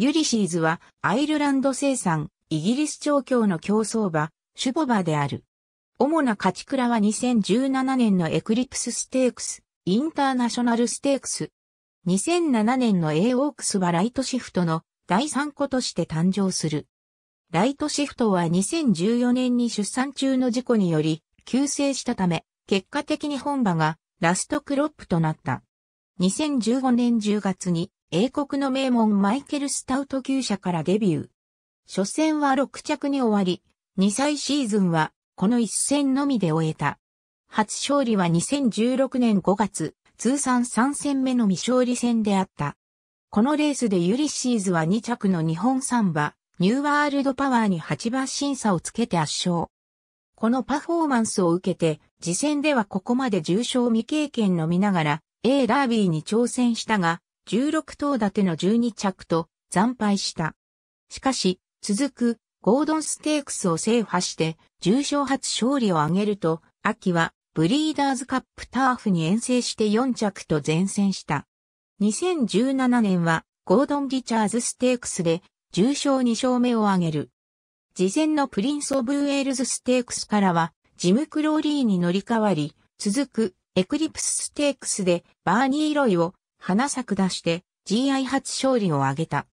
ユリシーズはアイルランド生産、イギリス調教の競争馬、シュボバである。主な勝ち倉は2017年のエクリプスステークス、インターナショナルステークス。2007年の A オークスはライトシフトの第3個として誕生する。ライトシフトは2014年に出産中の事故により、急性したため、結果的に本馬がラストクロップとなった。2015年10月に英国の名門マイケル・スタウト厩舎からデビュー。初戦は6着に終わり、2歳シーズンはこの1戦のみで終えた。初勝利は2016年5月、通算3戦目の未勝利戦であった。このレースでユリシーズは2着の日本ン馬、ニューワールドパワーに8馬審査をつけて圧勝。このパフォーマンスを受けて、次戦ではここまで重賞未経験のみながら、A ダービーに挑戦したが、16頭立ての12着と惨敗した。しかし、続くゴードンステークスを制覇して重賞初勝利を挙げると、秋はブリーダーズカップターフに遠征して4着と前線した。2017年はゴードン・リチャーズステークスで重賞2勝目を挙げる。事前のプリンス・オブ・ウェールズステークスからはジム・クローリーに乗り換わり、続くエクリプスステークスでバーニー・ロイを花咲く出して GI 初勝利を挙げた。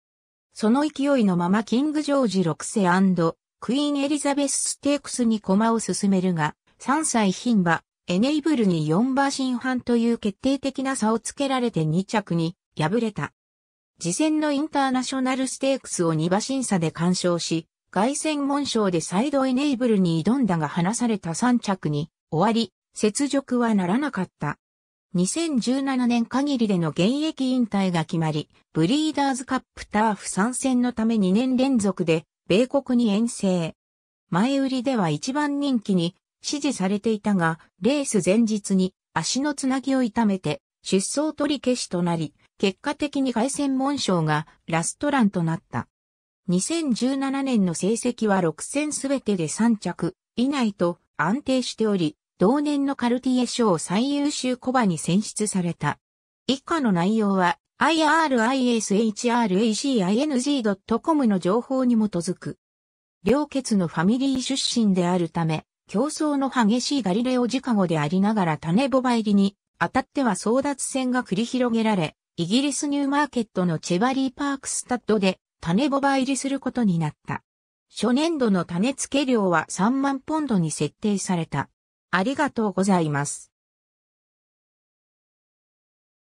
その勢いのままキング・ジョージ6世クイーン・エリザベス・ステークスに駒を進めるが、3歳牝馬、エネイブルに4馬身半という決定的な差をつけられて2着に敗れた。次戦のインターナショナルステークスを2馬身差で干渉し、凱旋門賞でサイドエネイブルに挑んだが離された3着に終わり、雪辱はならなかった。2017年限りでの現役引退が決まり、ブリーダーズカップターフ参戦のため2年連続で米国に遠征。前売りでは一番人気に支持されていたが、レース前日に足のつなぎを痛めて出走取り消しとなり、結果的に凱旋門賞がラストランとなった。2017年の成績は6戦すべてで3着以内と安定しており、同年のカルティエ賞最優秀コバに選出された。以下の内容は irishracing.com の情報に基づく。両血のファミリー出身であるため、競争の激しいガリレオ・ジカゴでありながら種ボバ入りに、当たっては争奪戦が繰り広げられ、イギリスニューマーケットのチェバリーパークスタッドで種ボバ入りすることになった。初年度の種付け量は3万ポンドに設定された。ありがとうございます。